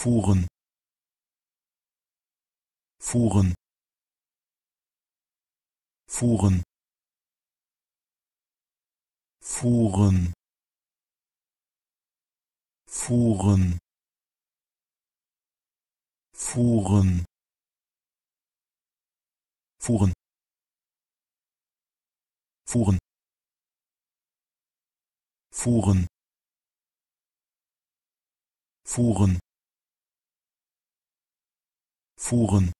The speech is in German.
fuhren fuhren fuhren fuhren fuhren fuhren fuhren fuhren fuhren fuhren fuhren